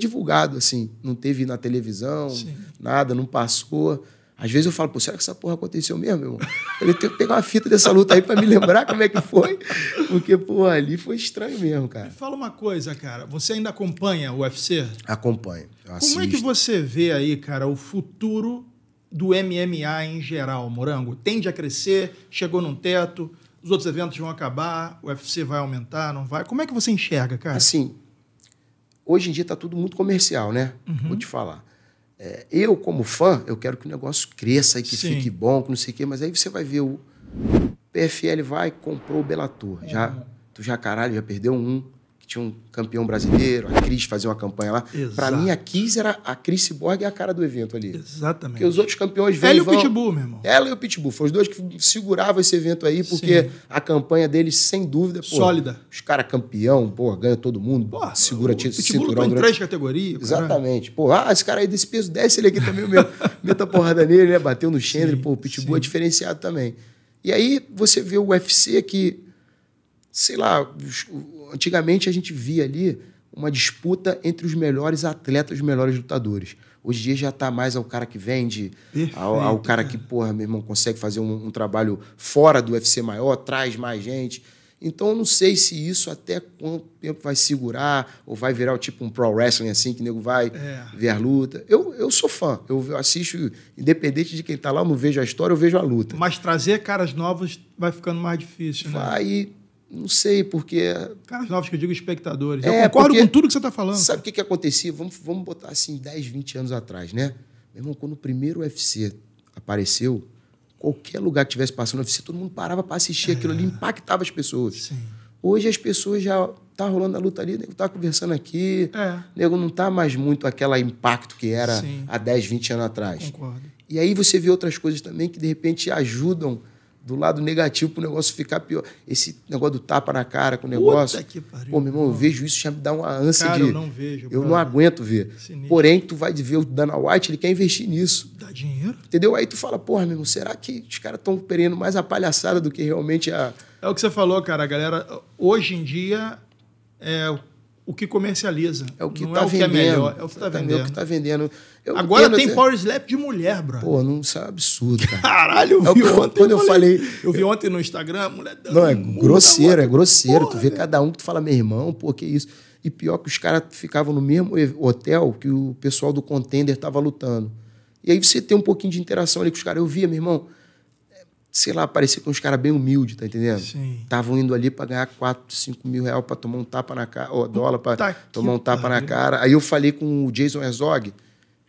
divulgado, assim. Não teve na televisão, Sim. nada, não passou. Às vezes eu falo, pô, será que essa porra aconteceu mesmo, irmão? Eu tenho que pegar uma fita dessa luta aí para me lembrar como é que foi. Porque, pô, ali foi estranho mesmo, cara. Me fala uma coisa, cara. Você ainda acompanha o UFC? Acompanho. Como é que você vê aí, cara, o futuro do MMA em geral, Morango? Tende a crescer? Chegou num teto? Os outros eventos vão acabar? O UFC vai aumentar? Não vai? Como é que você enxerga, cara? Assim, hoje em dia está tudo muito comercial, né? Uhum. Vou te falar. É, eu, como fã, eu quero que o negócio cresça e que Sim. fique bom, que não sei o quê, mas aí você vai ver o PFL vai comprou o Bellator. Já, uhum. tu já, caralho, já perdeu um tinha um campeão brasileiro, a Cris fazia uma campanha lá. Para mim, a Kiss era a Cris Borg e a cara do evento ali. Exatamente. Porque os outros campeões vêm. Ela e o vão... Pitbull, meu irmão. Ela e o Pitbull. Foram os dois que seguravam esse evento aí, porque Sim. a campanha deles, sem dúvida, pô, Sólida. Os caras campeão, pô, ganha todo mundo, pô, segura o cinturão. Pitbull três categorias. Exatamente. Pô, ah, esse cara aí desse peso, desce ele aqui também, meu. Meta porrada nele, né? Bateu no Chandler, pô, o Pitbull Sim. é diferenciado também. E aí você vê o UFC que sei lá, antigamente a gente via ali uma disputa entre os melhores atletas, os melhores lutadores. Hoje em dia já está mais ao cara que vende, Perfeito, ao, ao, cara é. que, porra, meu irmão, consegue fazer um, um, trabalho fora do UFC maior, traz mais gente. Então, eu não sei se isso até quanto tempo vai segurar, ou vai virar tipo um pro wrestling assim, que o nego vai é. ver a luta. Eu, eu sou fã, eu assisto, independente de quem está lá, eu não vejo a história, eu vejo a luta. Mas trazer caras novos vai ficando mais difícil, né? Vai, não sei, porque. É Caras novos que eu digo espectadores. É, eu concordo porque, com tudo que você está falando. Sabe o que, que acontecia? Vamos, vamos botar assim, 10, 20 anos atrás, né? Meu irmão, quando o primeiro UFC apareceu, qualquer lugar que tivesse passando UFC, todo mundo parava para assistir é. aquilo ali, é. impactava as pessoas. Sim. Hoje as pessoas já tá rolando a luta ali, o nego tá conversando aqui, é. o nego não tá mais muito aquele impacto que era Sim. há 10, 20 anos atrás. Concordo. E aí você vê outras coisas também que de repente ajudam do lado negativo para o negócio ficar pior. Esse negócio do tapa na cara com o negócio. Puta que pariu, Pô, meu irmão, eu vejo isso, já me dá uma ânsia cara, de. Eu não vejo. Eu cara. não aguento ver. Sinistro. Porém, tu vai ver o Dana White, ele quer investir nisso. Dá dinheiro? Entendeu? Aí tu fala, porra, meu irmão, será que os caras estão perendo mais a palhaçada do que realmente a. É o que você falou, cara. A galera, hoje em dia, é, o que comercializa. É o que está é, é vendendo. é, melhor, é o que está vendendo. É que tá vendendo. Eu Agora tem até... power slap de mulher, bro. Pô, não isso é absurdo, cara. Caralho, eu é vi é ontem. Quando eu falei, falei. Eu vi ontem no Instagram, mulher. Não, é grosseiro, é grosseiro. Porra, tu vê velho. cada um que tu fala, meu irmão, pô, que isso. E pior que os caras ficavam no mesmo hotel que o pessoal do contender estava lutando. E aí você tem um pouquinho de interação ali com os caras. Eu via, meu irmão sei lá, parecia com uns caras bem humildes, tá entendendo? Estavam indo ali para ganhar 4, 5 mil reais para tomar um tapa na cara, ou dólar para tomar um tapa cara. na cara. Aí eu falei com o Jason Herzog,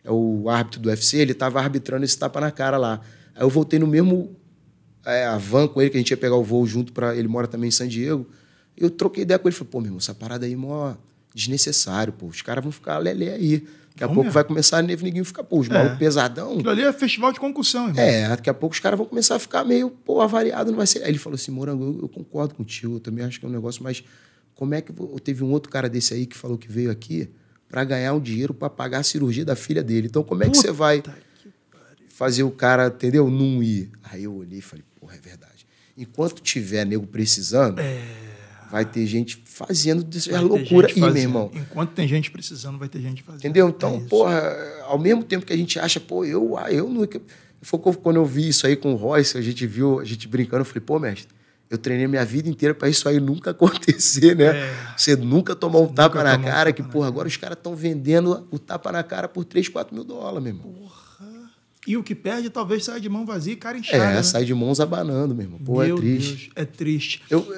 é o árbitro do UFC, ele tava arbitrando esse tapa na cara lá. Aí eu voltei no mesmo é, a van com ele, que a gente ia pegar o voo junto para Ele mora também em San Diego. Eu troquei ideia com ele. Falei, pô, meu irmão, essa parada aí é mó desnecessário, pô. Os caras vão ficar lelé aí. Daqui a pouco mesmo? É. vai começar a Neve Neguinho ficar, pô, os é. malucos pesadão. Aquilo ali é festival de concussão, irmão. É, daqui a pouco os caras vão começar a ficar meio, pô, avariado, não vai ser. Aí ele falou assim, Morango, eu, eu concordo contigo, eu também acho que é um negócio, mas como é que. Teve um outro cara desse aí que falou que veio aqui para ganhar um dinheiro para pagar a cirurgia da filha dele. Então, como é Puta que você vai que fazer o cara, entendeu? Não ir. Aí eu olhei e falei, porra, é verdade. Enquanto tiver nego precisando. É Vai ter gente fazendo é loucura aí, meu irmão. Enquanto tem gente precisando, vai ter gente fazendo. Entendeu? É então, é porra, ao mesmo tempo que a gente acha, pô, eu, ah, eu nunca. Foi quando eu vi isso aí com o Royce, a gente viu, a gente brincando, eu falei, pô, mestre, eu treinei minha vida inteira para isso aí nunca acontecer, né? É. Você nunca tomar um tapa na cara, um que, porra, agora os caras estão vendendo o tapa na cara por 3, 4 mil dólares, meu irmão. Porra. E o que perde talvez saia de mão vazia e cara inchada. É, né? sai de mãos abanando, meu irmão. Pô, é meu é triste. Deus, é triste. Eu,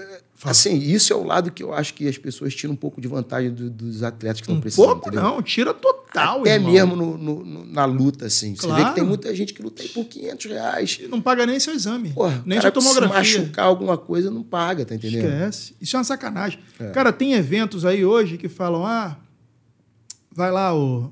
Assim, isso é o lado que eu acho que as pessoas tiram um pouco de vantagem do, dos atletas que estão um precisando. Pouco não, tira total. é mesmo no, no, no, na luta, assim. Claro. Você vê que tem muita gente que luta aí por 500 reais. E não paga nem seu exame. Porra, nem cara, sua tomografia. Se machucar alguma coisa, não paga, tá entendendo? Esquece. Isso é uma sacanagem. É. Cara, tem eventos aí hoje que falam: ah, vai lá, o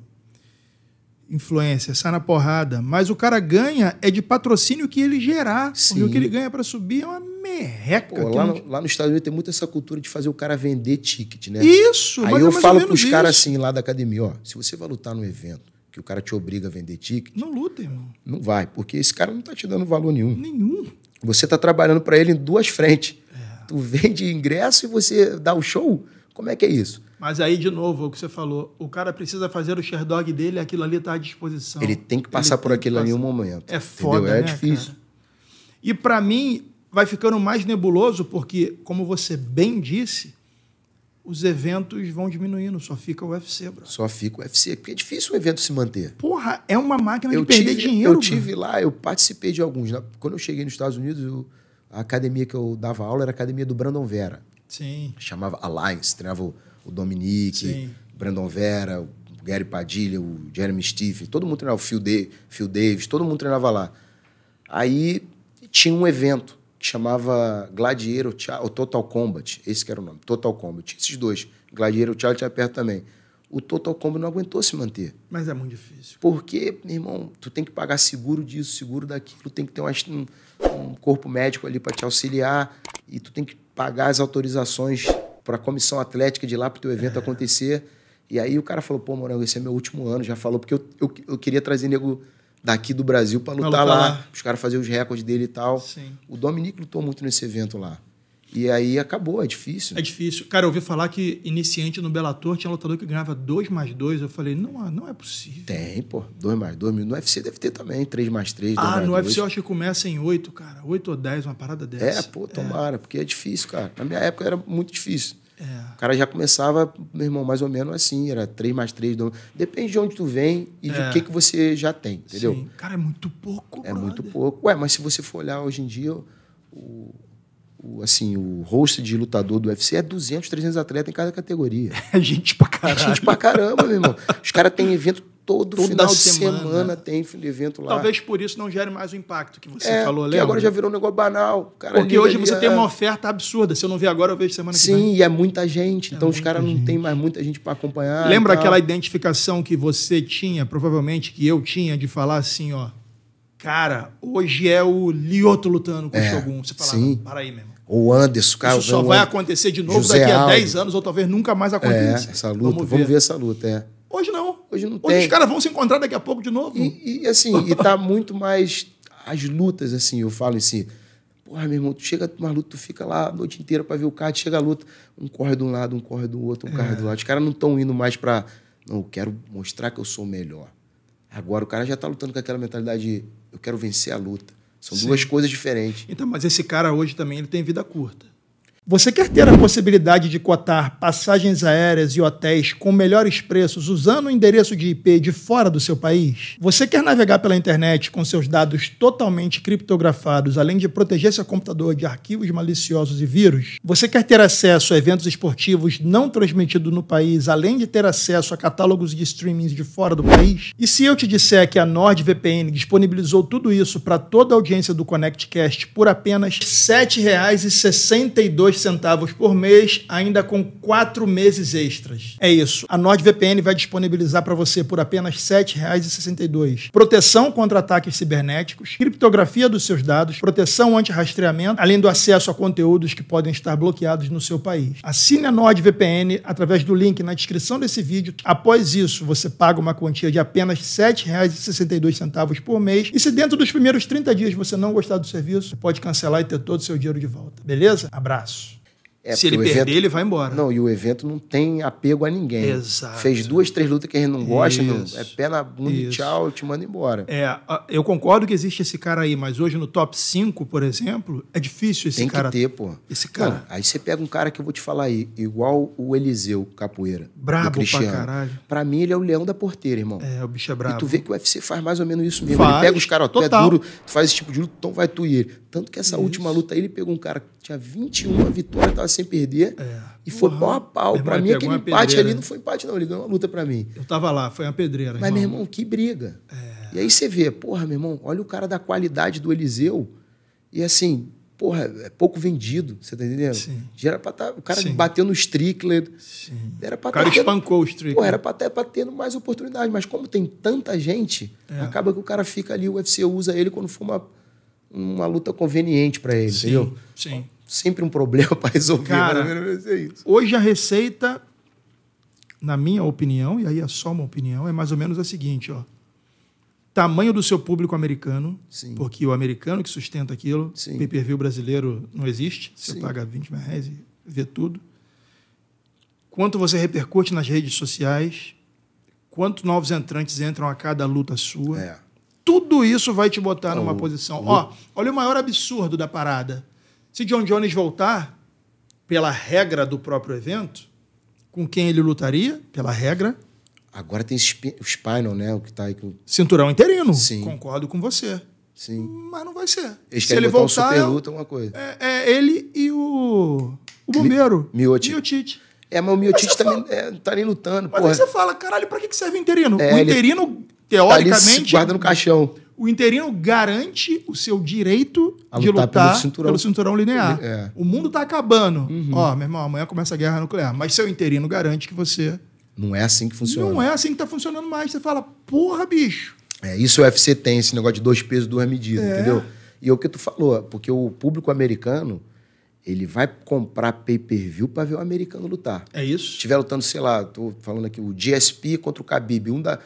influência, sai na porrada. Mas o cara ganha é de patrocínio que ele gerar. Sim. Porque o que ele ganha para subir é uma merreca. Pô, lá, no, lá nos Estados Unidos tem muito essa cultura de fazer o cara vender ticket, né? Isso! Aí eu é falo pros caras assim lá da academia, ó, se você vai lutar num evento que o cara te obriga a vender ticket... Não luta, irmão. Não vai, porque esse cara não tá te dando valor nenhum. Nenhum. Você tá trabalhando para ele em duas frentes. É. Tu vende ingresso e você dá o show? Como é que é isso? Mas aí, de novo, é o que você falou, o cara precisa fazer o sherdog dele, aquilo ali está à disposição. Ele tem que passar Ele por aquilo ali em um momento. É foda, entendeu? É né, difícil. Cara? E para mim, vai ficando mais nebuloso, porque, como você bem disse, os eventos vão diminuindo, só fica o UFC, bro. Só fica o UFC, porque é difícil o evento se manter. Porra, é uma máquina eu de tive, perder dinheiro. Eu tive lá, eu participei de alguns. Né? Quando eu cheguei nos Estados Unidos, eu, a academia que eu dava aula era a academia do Brandon Vera. Sim. Chamava Alliance, treinava o o Dominique, Sim. Brandon Vera, o Gary Padilha, o Jeremy Stephen, todo mundo treinava, o Phil, De Phil Davis, todo mundo treinava lá. Aí tinha um evento que chamava Gladiator ou Total Combat, esse que era o nome, Total Combat. Esses dois, Gladiator Charlie tinha perto também. O Total Combat não aguentou se manter. Mas é muito difícil. Porque, meu irmão, tu tem que pagar seguro disso, seguro daquilo, tem que ter um, um corpo médico ali para te auxiliar e tu tem que pagar as autorizações para a comissão atlética de lá para o teu evento acontecer. E aí o cara falou, pô, Morango, esse é meu último ano, já falou, porque eu, eu, eu queria trazer nego daqui do Brasil para lutar, lutar, lá, lá. os caras fazer os recordes dele e tal. Sim. O Dominique lutou muito nesse evento lá. E aí acabou, é difícil. É difícil. Cara, eu ouvi falar que iniciante no Bellator tinha lutador que ganhava 2 mais 2. Eu falei, não, não é possível. Tem, pô. 2 mais 2. No UFC deve ter também, 3 mais 3, Ah, mais no dois. UFC eu acho que começa em 8, cara. 8 ou 10, uma parada dessa. É, pô, tomara, é. porque é difícil, cara. Na minha época era muito difícil. É. O cara já começava, meu irmão, mais ou menos assim, era 3 mais 3. Do... Depende de onde tu vem e é. do que, que você já tem, entendeu? Sim. Cara, é muito pouco, É brother. muito pouco. Ué, mas se você for olhar hoje em dia, o o, assim, o host de lutador do UFC é 200, 300 atletas em cada categoria. É gente pra caramba. É gente pra caramba, meu irmão. Os caras têm evento todo Toda final de semana. semana tem evento lá. Talvez por isso não gere mais o impacto que você é, falou, lembra? agora já virou um negócio banal. Cara, Porque hoje você é... tem uma oferta absurda. Se eu não ver agora, eu vejo semana Sim, que vem. Sim, e é muita gente. É então muita os caras não têm mais muita gente para acompanhar. Lembra aquela identificação que você tinha, provavelmente que eu tinha, de falar assim, ó, Cara, hoje é o Lioto lutando com é, o Shogun. Você fala, sim. para aí, mesmo. O Anderson, cara. Isso só vai acontecer de novo José daqui a Aldo. 10 anos, ou talvez nunca mais aconteça. É, essa luta, vamos ver, vamos ver essa luta, é. Hoje não. Hoje não Hoje os caras vão se encontrar daqui a pouco de novo. E, e assim, e tá muito mais. As lutas, assim, eu falo em assim, si. Porra, meu irmão, tu chega uma luta, tu fica lá a noite inteira pra ver o card, chega a luta, um corre de um lado, um corre do outro, um é. corre do lado. Os caras não estão indo mais pra. Não, eu quero mostrar que eu sou melhor. Agora o cara já está lutando com aquela mentalidade de eu quero vencer a luta. São Sim. duas coisas diferentes. Então, mas esse cara hoje também ele tem vida curta. Você quer ter a possibilidade de cotar passagens aéreas e hotéis com melhores preços usando o endereço de IP de fora do seu país? Você quer navegar pela internet com seus dados totalmente criptografados, além de proteger seu computador de arquivos maliciosos e vírus? Você quer ter acesso a eventos esportivos não transmitidos no país, além de ter acesso a catálogos de streamings de fora do país? E se eu te disser que a NordVPN disponibilizou tudo isso para toda a audiência do ConnectCast por apenas R$ 7,62 centavos por mês, ainda com quatro meses extras. É isso. A NordVPN vai disponibilizar para você por apenas R$ 7,62 proteção contra ataques cibernéticos, criptografia dos seus dados, proteção anti-rastreamento, além do acesso a conteúdos que podem estar bloqueados no seu país. Assine a NordVPN através do link na descrição desse vídeo. Após isso, você paga uma quantia de apenas R$ 7,62 por mês e se dentro dos primeiros 30 dias você não gostar do serviço, pode cancelar e ter todo o seu dinheiro de volta. Beleza? Abraço. É, Se ele perder, evento... ele vai embora. Não, e o evento não tem apego a ninguém. Exato. Fez duas, três lutas que a gente não gosta, é pé na bunda e tchau, te manda embora. É, eu concordo que existe esse cara aí, mas hoje no top 5, por exemplo, é difícil esse tem cara. Tem que ter, pô. Esse cara. Não, aí você pega um cara que eu vou te falar aí, igual o Eliseu Capoeira. Brabo pra caralho. Pra mim, ele é o leão da porteira, irmão. É, o bicho é brabo. E tu vê que o UFC faz mais ou menos isso mesmo. Faz, ele pega os caras, ó, é duro, tu faz esse tipo de luta, então vai tu e ele. Tanto que essa isso. última luta aí, ele pegou um cara que tinha 21 vitórias, tava sem perder. É. E foi Uau. pau a pau. Para mim, aquele empate pedreira. ali né? não foi empate, não. Ele ganhou uma luta para mim. Eu tava lá, foi uma pedreira. Mas, irmão. meu irmão, que briga. É. E aí você vê, porra, meu irmão, olha o cara da qualidade do Eliseu. E assim, porra, é pouco vendido, você tá entendendo? Sim. era pra tá, o cara Sim. bateu no Strickland. Sim. Era pra o tá cara tá espancou tendo, o Strickland. Porra, era pra até tá, é ter mais oportunidade. Mas como tem tanta gente, é. acaba que o cara fica ali, o UFC usa ele quando for uma, uma luta conveniente para ele, Sim. entendeu? Sim sempre um problema para resolver. Cara, é Hoje a receita, na minha opinião, e aí é só uma opinião, é mais ou menos a seguinte, ó. Tamanho do seu público americano, Sim. porque o americano que sustenta aquilo, Sim. pay-per-view brasileiro não existe, você Sim. paga 20 mil reais e vê tudo. Quanto você repercute nas redes sociais, quanto novos entrantes entram a cada luta sua. É. Tudo isso vai te botar tá numa posição. Ó, olha o maior absurdo da parada. Se John Jones voltar, pela regra do próprio evento, com quem ele lutaria, pela regra. Agora tem o Spinal, né? O que tá aí com... Cinturão interino. Sim. Concordo com você. Sim. Mas não vai ser. Eles Se ele voltar. Um super luta, uma coisa. É, é, ele e o. O bombeiro. Mi, Miotite. É, mas o Miotite também fala... é, tá nem lutando. Mas porra. aí você fala, caralho, pra que serve o interino? É, o interino, ele... teoricamente. Tá ali guarda no caixão o interino garante o seu direito a de lutar, lutar pelo, cinturão. pelo, cinturão. linear. É. O mundo está acabando. Uhum. Ó, meu irmão, amanhã começa a guerra nuclear. Mas seu interino garante que você. Não é assim que funciona. Não é assim que está funcionando mais. Você fala, porra, bicho. É, isso é o UFC tem, esse negócio de dois pesos, duas medidas, é. entendeu? E é o que tu falou, porque o público americano, ele vai comprar pay-per-view para ver o americano lutar. É isso. Estiver lutando, sei lá, tô falando aqui, o GSP contra o Khabib. Um da,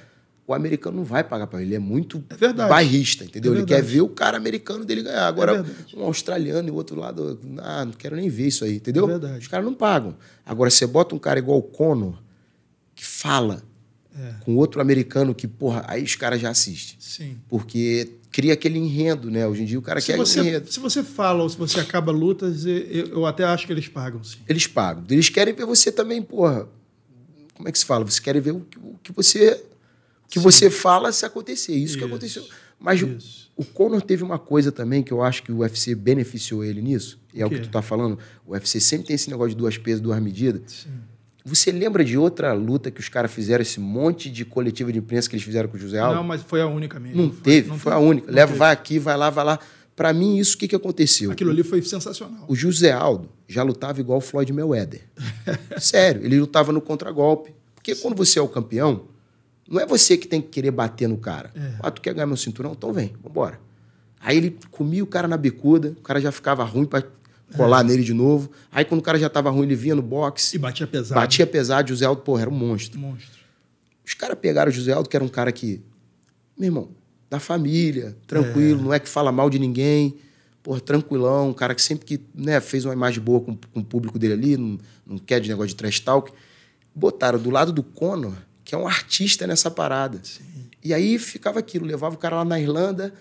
o americano não vai pagar para ele. Ele é muito é bairrista, entendeu? É ele quer ver o cara americano dele ganhar. Agora, é um australiano e o outro lado, ah, não quero nem ver isso aí, entendeu? É Os caras não pagam. Agora, você bota um cara igual o Conor, que fala. É. Com outro americano que, porra, aí os caras já assistem. Sim. Porque cria aquele enredo, né? Hoje em dia o cara se quer você, enredo. Se você fala ou se você acaba lutas, eu, eu até acho que eles pagam, sim. Eles pagam. Eles querem ver você também, porra. Como é que se fala? Vocês querem ver o que, o que você que Sim. você fala se acontecer. Isso, isso. que aconteceu. Mas isso. o Conor teve uma coisa também que eu acho que o UFC beneficiou ele nisso, e é o que tu tá falando. O UFC sempre tem esse negócio de duas pesos, duas medidas. Sim. Você lembra de outra luta que os caras fizeram, esse monte de coletiva de imprensa que eles fizeram com o José Aldo Não, mas foi a única mesmo. Não, teve, não foi, a única. Leva, teve. vai aqui, vai lá, vai lá. Para mim, isso, o que, que aconteceu? Aquilo ali foi sensacional. O José Aldo já lutava igual o Floyd Mayweather. Sério, ele lutava no contragolpe. Porque Sim. quando você é o campeão, não é você que tem que querer bater no cara. É. Ah, tu quer ganhar meu cinturão? Então vem, vambora. Aí ele comia o cara na bicuda, o cara já ficava ruim para colar é. nele de novo. Aí quando o cara já tava ruim, ele vinha no boxe. E batia pesado. Batia pesado, José Aldo, porra, era um monstro. Monstro. Os caras pegaram o José Aldo, que era um cara que, meu irmão, da família, tranquilo, é. não é que fala mal de ninguém, porra, tranquilão, um cara que sempre que né, fez uma imagem boa com, com o público dele ali, não, não quer de negócio de trash talk. Botaram do lado do Conor que é um artista nessa parada. Sim. E aí ficava aquilo, levava o cara lá na Irlanda,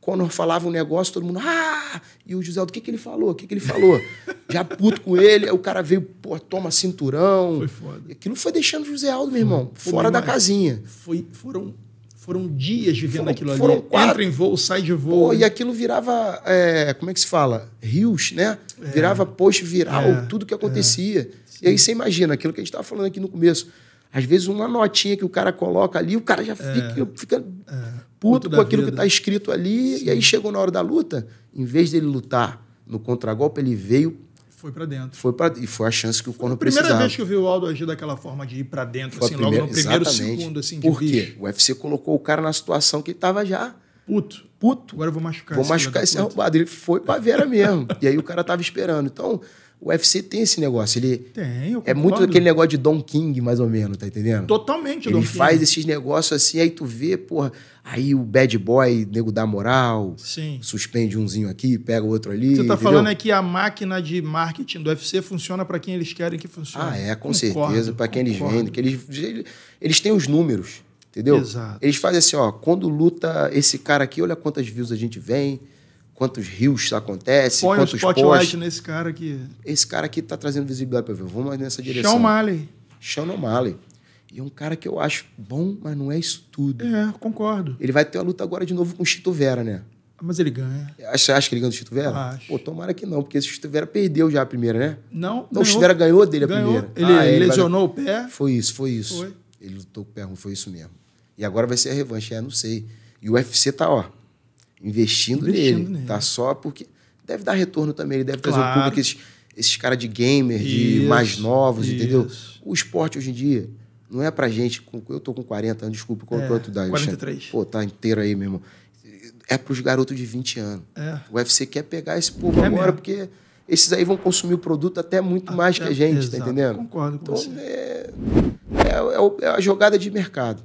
quando falava um negócio, todo mundo, ah! E o José, Aldo que, que ele falou? O que, que ele falou? Já puto com ele, aí o cara veio, pô, toma cinturão. Foi foda. E aquilo foi deixando o José Aldo, meu irmão, foi fora da casinha. Foi, foram foram dias vivendo foram, aquilo foram ali. Quatro... Entra em voo, sai de voo. Pô, e aquilo virava, é, como é que se fala? Rios, né? É, virava post viral, é, tudo que acontecia. É. e aí você imagina, aquilo que a gente estava falando aqui no começo. Às vezes uma notinha que o cara coloca ali, o cara já é, fica, fica é, puto com aquilo vida. que está escrito ali. Sim. E aí chegou na hora da luta, em vez dele lutar no contragolpe, ele veio foi para dentro. Foi para e foi a chance que o Conor precisava. Primeira vez que eu vi o Aldo agir daquela forma de ir para dentro, foi assim, primeira, logo no primeiro exatamente. segundo, assim. Por quê? Bicho. O UFC colocou o cara na situação que ele tava já puto. Puto. Agora eu vou machucar. Vou esse machucar esse roubado Ele foi para Vera mesmo. e aí o cara tava esperando. Então o UFC tem esse negócio. Ele tem, eu É muito aquele negócio de Don King, mais ou menos, tá entendendo? Totalmente, Ele Don faz King. esses negócios assim, aí tu vê, porra, aí o bad boy, nego dá moral, Sim. suspende umzinho aqui, pega o outro ali. você tá entendeu? falando é que a máquina de marketing do UFC funciona para quem eles querem que funcione. Ah, é, com concordo, certeza, para quem concordo. eles vendem. Que eles, eles têm os números, entendeu? Exato. Eles fazem assim, ó, quando luta esse cara aqui, olha quantas views a gente vem quantos rios acontecem, Põe quantos postes. nesse cara aqui. Esse cara aqui está trazendo visibilidade para ver. Vamos nessa direção. Sean Malley. Sean O'Malley. E é um cara que eu acho bom, mas não é isso tudo. É, concordo. Ele vai ter uma luta agora de novo com o Chito Vera, né? Mas ele ganha. Você acha que ele ganha do Chito Vera? acho. Pô, tomara que não, porque o Chito Vera perdeu já a primeira, né? Não, Não, o Chito Vera ganhou dele ganhou. a primeira. Ele, ah, é, ele lesionou vai... o pé. Foi isso, foi isso. Foi. Ele lutou com o pé foi isso mesmo. E agora vai ser a revanche, é, não sei. E o UFC tá, ó, investindo, investindo nele, tá? nele, Tá só porque deve dar retorno também. Ele deve claro. trazer o público, esses, esses caras de gamer, de mais novos, isso. entendeu? O esporte hoje em dia não é pra gente. eu tô com 40 anos, desculpa, qual é, quanto dá? 43. Alexandre? Pô, tá inteiro aí, meu irmão. É pros garotos de 20 anos. É. O UFC quer pegar esse povo é agora, mesmo. porque esses aí vão consumir o produto até muito até ah, mais que a é, gente, tá exato. tá entendendo? Concordo com então, você. É, é, é, é a jogada de mercado.